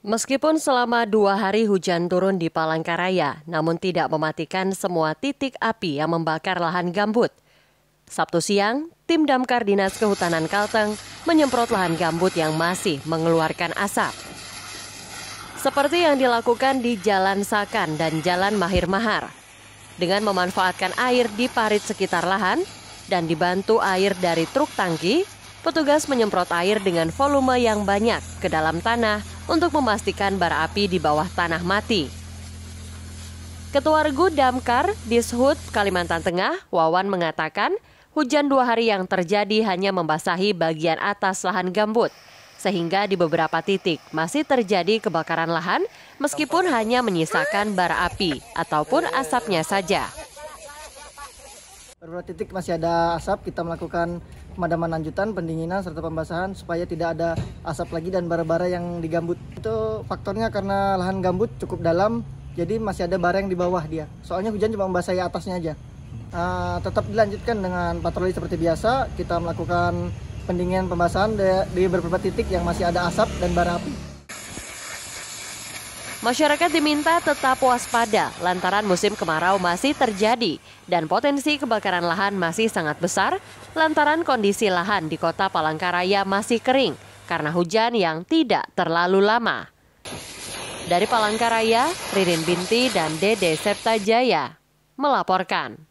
Meskipun selama dua hari hujan turun di Palangkaraya, namun tidak mematikan semua titik api yang membakar lahan gambut. Sabtu siang, tim damkar Dinas Kehutanan Kalteng menyemprot lahan gambut yang masih mengeluarkan asap. Seperti yang dilakukan di Jalan Sakan dan Jalan Mahir Mahar. Dengan memanfaatkan air di parit sekitar lahan dan dibantu air dari truk tangki, petugas menyemprot air dengan volume yang banyak ke dalam tanah untuk memastikan bara api di bawah tanah mati. Ketua Regu Damkar Dishut Kalimantan Tengah, Wawan mengatakan, hujan dua hari yang terjadi hanya membasahi bagian atas lahan gambut, sehingga di beberapa titik masih terjadi kebakaran lahan meskipun hanya menyisakan bara api ataupun asapnya saja. Beberapa titik masih ada asap, kita melakukan pemadaman lanjutan, pendinginan, serta pembasahan supaya tidak ada asap lagi dan bara-bara yang digambut. Itu faktornya karena lahan gambut cukup dalam, jadi masih ada bara yang di bawah dia. Soalnya hujan cuma membasahi atasnya aja. Uh, tetap dilanjutkan dengan patroli seperti biasa, kita melakukan pendinginan pembasahan di, di beberapa titik yang masih ada asap dan bara api. Masyarakat diminta tetap waspada lantaran musim kemarau masih terjadi dan potensi kebakaran lahan masih sangat besar lantaran kondisi lahan di kota Palangkaraya masih kering karena hujan yang tidak terlalu lama. Dari Palangkaraya, Ririn Binti dan Dede Septajaya melaporkan.